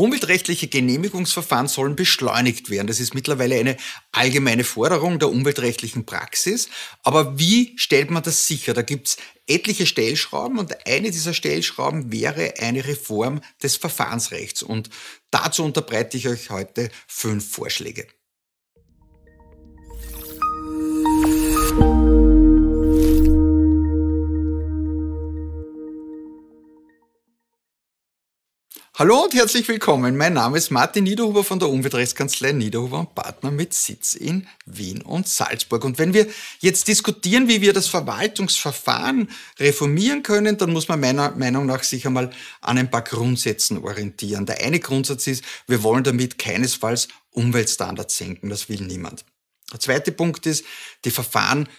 Umweltrechtliche Genehmigungsverfahren sollen beschleunigt werden. Das ist mittlerweile eine allgemeine Forderung der umweltrechtlichen Praxis. Aber wie stellt man das sicher? Da gibt es etliche Stellschrauben und eine dieser Stellschrauben wäre eine Reform des Verfahrensrechts. Und dazu unterbreite ich euch heute fünf Vorschläge. Hallo und herzlich willkommen. Mein Name ist Martin Niederhuber von der Umweltrechtskanzlei Niederhuber und Partner mit Sitz in Wien und Salzburg. Und wenn wir jetzt diskutieren, wie wir das Verwaltungsverfahren reformieren können, dann muss man meiner Meinung nach sich einmal an ein paar Grundsätzen orientieren. Der eine Grundsatz ist, wir wollen damit keinesfalls Umweltstandards senken. Das will niemand. Der zweite Punkt ist, die Verfahren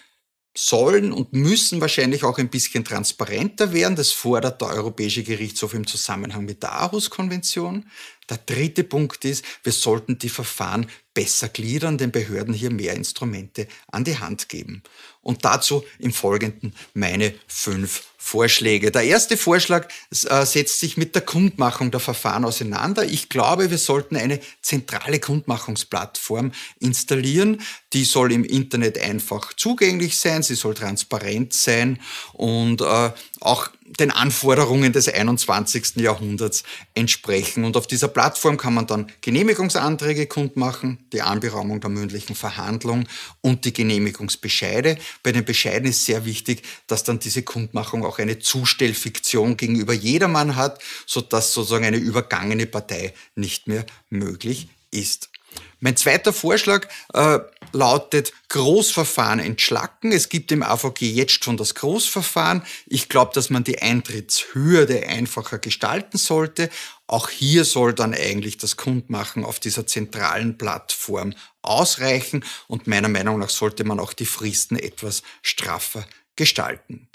sollen und müssen wahrscheinlich auch ein bisschen transparenter werden. Das fordert der Europäische Gerichtshof im Zusammenhang mit der Aarhus-Konvention. Der dritte Punkt ist, wir sollten die Verfahren besser gliedern, den Behörden hier mehr Instrumente an die Hand geben. Und dazu im Folgenden meine fünf Vorschläge. Der erste Vorschlag äh, setzt sich mit der Kundmachung der Verfahren auseinander. Ich glaube, wir sollten eine zentrale Kundmachungsplattform installieren. Die soll im Internet einfach zugänglich sein, sie soll transparent sein und äh, auch den Anforderungen des 21. Jahrhunderts entsprechen. Und auf dieser Plattform kann man dann Genehmigungsanträge kundmachen, die Anberaumung der mündlichen Verhandlung und die Genehmigungsbescheide. Bei den Bescheiden ist sehr wichtig, dass dann diese Kundmachung auch eine Zustellfiktion gegenüber jedermann hat, sodass sozusagen eine übergangene Partei nicht mehr möglich ist. Mein zweiter Vorschlag äh, lautet Großverfahren entschlacken. Es gibt im AVG jetzt schon das Großverfahren. Ich glaube, dass man die Eintrittshürde einfacher gestalten sollte. Auch hier soll dann eigentlich das Kundmachen auf dieser zentralen Plattform ausreichen und meiner Meinung nach sollte man auch die Fristen etwas straffer gestalten.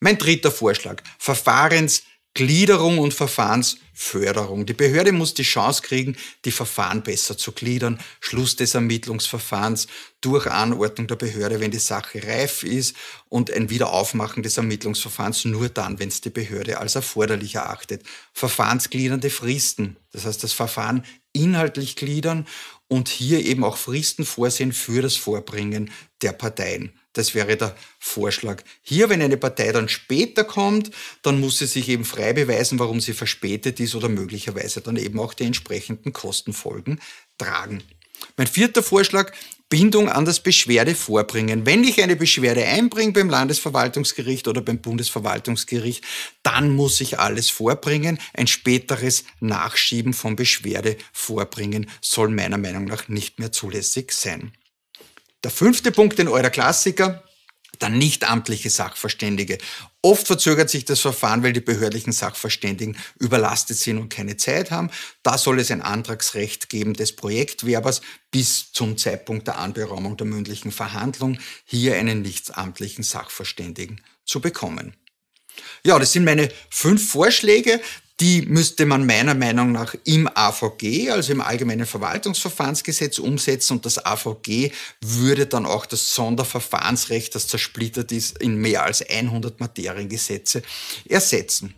Mein dritter Vorschlag, Verfahrens Gliederung und Verfahrensförderung. Die Behörde muss die Chance kriegen, die Verfahren besser zu gliedern. Schluss des Ermittlungsverfahrens durch Anordnung der Behörde, wenn die Sache reif ist und ein Wiederaufmachen des Ermittlungsverfahrens nur dann, wenn es die Behörde als erforderlich erachtet. Verfahrensgliedernde Fristen. Das heißt, das Verfahren inhaltlich gliedern und hier eben auch Fristen vorsehen für das Vorbringen der Parteien. Das wäre der Vorschlag. Hier, wenn eine Partei dann später kommt, dann muss sie sich eben frei beweisen, warum sie verspätet ist oder möglicherweise dann eben auch die entsprechenden Kostenfolgen tragen. Mein vierter Vorschlag, Bindung an das Beschwerdevorbringen. Wenn ich eine Beschwerde einbringe beim Landesverwaltungsgericht oder beim Bundesverwaltungsgericht, dann muss ich alles vorbringen. Ein späteres Nachschieben von Beschwerdevorbringen soll meiner Meinung nach nicht mehr zulässig sein. Der fünfte Punkt, in eurer Klassiker, dann nichtamtliche Sachverständige. Oft verzögert sich das Verfahren, weil die behördlichen Sachverständigen überlastet sind und keine Zeit haben. Da soll es ein Antragsrecht geben des Projektwerbers bis zum Zeitpunkt der Anberaumung der mündlichen Verhandlung, hier einen nichtamtlichen Sachverständigen zu bekommen. Ja, das sind meine fünf Vorschläge. Die müsste man meiner Meinung nach im AVG, also im Allgemeinen Verwaltungsverfahrensgesetz, umsetzen und das AVG würde dann auch das Sonderverfahrensrecht, das zersplittert ist in mehr als 100 Materiengesetze, ersetzen.